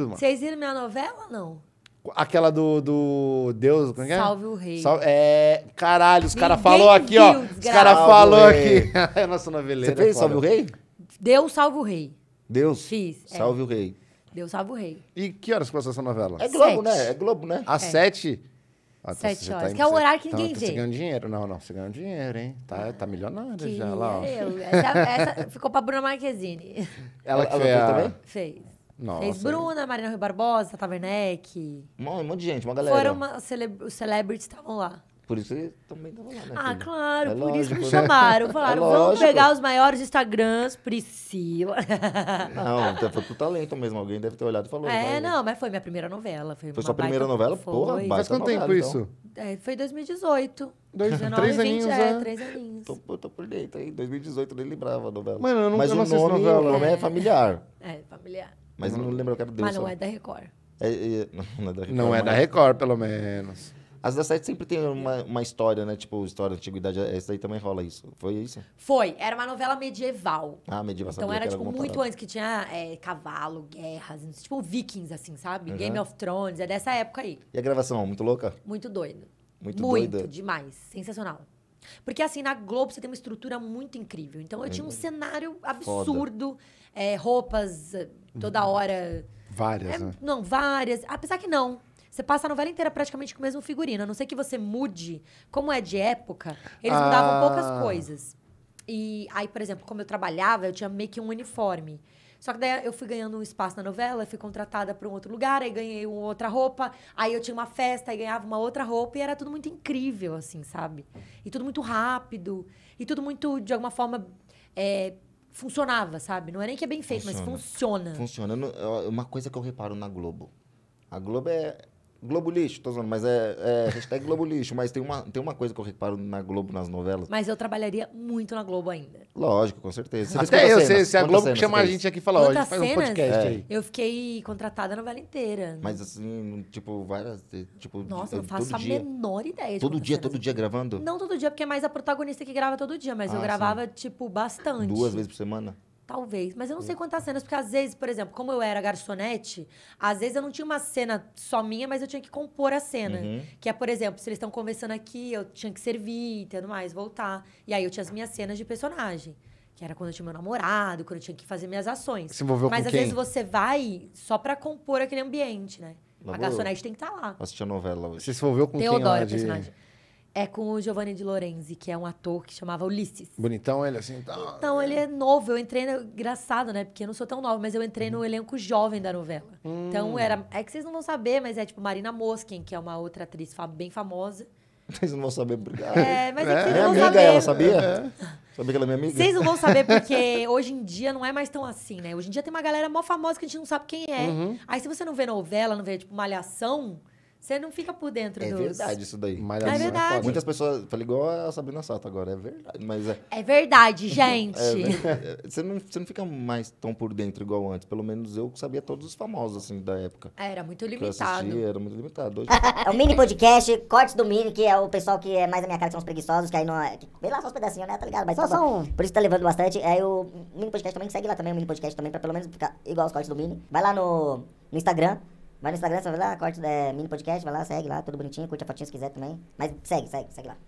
tudo, mano. Vocês viram minha novela ou não? Aquela do, do Deus, como é que é? Salve o rei. Salve, é, caralho, os caras falou aqui, ó. Os caras falou aqui. é nossa noveleira. Você fez Salve o Rei? Deus Salve o Rei. Deus? Fiz. É. Salve é. o Rei. Deus Salve o Rei. E que horas começou essa novela? É Globo, sete. né? É Globo, né? Às é. sete? Ah, tá, Sete tá horas. Tá que é o horário que tá, ninguém então, vê. Você ganhando dinheiro. Não, não. Você ganhou dinheiro, hein? Tá, ah, tá milionária já lá. Ó. essa, essa ficou pra Bruna Marquezine. Ela, que ela fez também? Fez. Nossa. Fez Bruna, Marina Rui Barbosa, Tata Werneck. Um monte de gente, uma galera. Foram uma cele... os celebrities estavam lá. Por isso que também estavam lá, né? Ah, claro, é por lógico, isso né? me chamaram. Falaram, é vamos pegar os maiores Instagrams, Priscila. Não, então foi pro talento mesmo. Alguém deve ter olhado e falou. É, né? não, mas foi minha primeira novela. Foi, foi sua primeira novela? Foi. Porra, baita Faz quanto tempo novela, então. isso? Então. É, foi 2018. Dois, 19, três 20, aninhos, é, né? três aninhos. Tô, tô por dentro aí. 2018 nem lembrava a novela. Mano, eu não, mas eu não o nome, novela. O nome é familiar. É, familiar. Mas não, não lembro o que deu. É mas não só. é da Record. É, é, não é da Record. Não é da Record, pelo menos. As da sete sempre tem uma, uma história, né? Tipo, história, antiguidade. Essa aí também rola isso. Foi isso? Foi. Era uma novela medieval. Ah, medieval. Então era, tipo, muito parada. antes que tinha é, cavalo, guerras, tipo vikings, assim, sabe? Uhum. Game of Thrones. É dessa época aí. E a gravação, muito louca? Muito doido. Muito, muito doida? Muito, demais. Sensacional. Porque, assim, na Globo você tem uma estrutura muito incrível. Então, eu tinha um uhum. cenário absurdo. É, roupas eh, toda uhum. hora. Várias, é, né? Não, várias. Apesar que não. Você passa a novela inteira praticamente com o mesmo figurino. A não ser que você mude. Como é de época, eles ah. mudavam poucas coisas. E aí, por exemplo, como eu trabalhava, eu tinha meio que um uniforme. Só que daí eu fui ganhando um espaço na novela, fui contratada para um outro lugar, aí ganhei uma outra roupa, aí eu tinha uma festa, aí ganhava uma outra roupa, e era tudo muito incrível, assim, sabe? E tudo muito rápido, e tudo muito, de alguma forma, é, funcionava, sabe? Não é nem que é bem feito, funciona. mas funciona. Funciona. É uma coisa que eu reparo na Globo. A Globo é. Globo lixo, tô zoando, mas é, é hashtag Globo lixo. Mas tem uma, tem uma coisa que eu reparo na Globo, nas novelas. Mas eu trabalharia muito na Globo ainda. Lógico, com certeza. Você até eu, se, a Globo chamar a gente aqui e falar, ó, a gente faz cenas? um podcast é. aí. Eu fiquei contratada a novela inteira. Mas assim, tipo, várias. Eh, tipo, Nossa, eu, não eh, faço a dia. menor ideia. De todo dia, cenas. todo dia gravando? Não todo dia, porque é mais a protagonista que grava todo dia, mas ah, eu gravava, sim. tipo, bastante. Duas vezes por semana? Talvez. Mas eu não sei hum. quantas cenas, porque às vezes, por exemplo, como eu era garçonete, às vezes eu não tinha uma cena só minha, mas eu tinha que compor a cena. Uhum. Que é, por exemplo, se eles estão conversando aqui, eu tinha que servir e tudo mais, voltar. E aí eu tinha as minhas cenas de personagem. Que era quando eu tinha meu namorado, quando eu tinha que fazer minhas ações. Se envolveu Mas com às quem? vezes você vai só pra compor aquele ambiente, né? a garçonete tem que estar tá lá. Assistir a novela. Você se envolveu com Teodoro, quem? lá de- personagem. É com o Giovanni de Lorenzi, que é um ator que chamava Ulisses. Bonitão ele, assim? Tá... Então, ele é novo. Eu entrei... No... Engraçado, né? Porque eu não sou tão nova, mas eu entrei no uhum. elenco jovem da novela. Hum. Então, era... É que vocês não vão saber, mas é tipo Marina Moskin, que é uma outra atriz bem famosa. Vocês não vão saber, obrigado. É, mas é, é que minha é amiga saber. ela, sabia? É. Sabia que ela é minha amiga? Vocês não vão saber, porque hoje em dia não é mais tão assim, né? Hoje em dia tem uma galera mó famosa que a gente não sabe quem é. Uhum. Aí se você não vê novela, não vê, tipo, malhação... Você não fica por dentro é dos... É verdade isso daí. Mas é, é verdade. Muitas pessoas... Falei igual a Sabrina Sato agora. É verdade, mas é... É verdade, gente. é, você, não, você não fica mais tão por dentro igual antes. Pelo menos eu sabia todos os famosos, assim, da época. É, era muito limitado. Assistia, era muito limitado. Hoje... é o mini podcast, cortes do mini, que é o pessoal que é mais a minha cara, que são os preguiçosos, que aí não... É- que, lá só os pedacinhos, né? Tá ligado? Mas só, só um. Por isso tá levando bastante. Aí o mini podcast também, segue lá também o mini podcast também, pra pelo menos ficar igual os cortes do mini. Vai lá no no Instagram, Vai no Instagram, você vai lá, corte, é, mini podcast, vai lá, segue lá, tudo bonitinho, curte a fotinha se quiser também. Mas segue, segue, segue lá.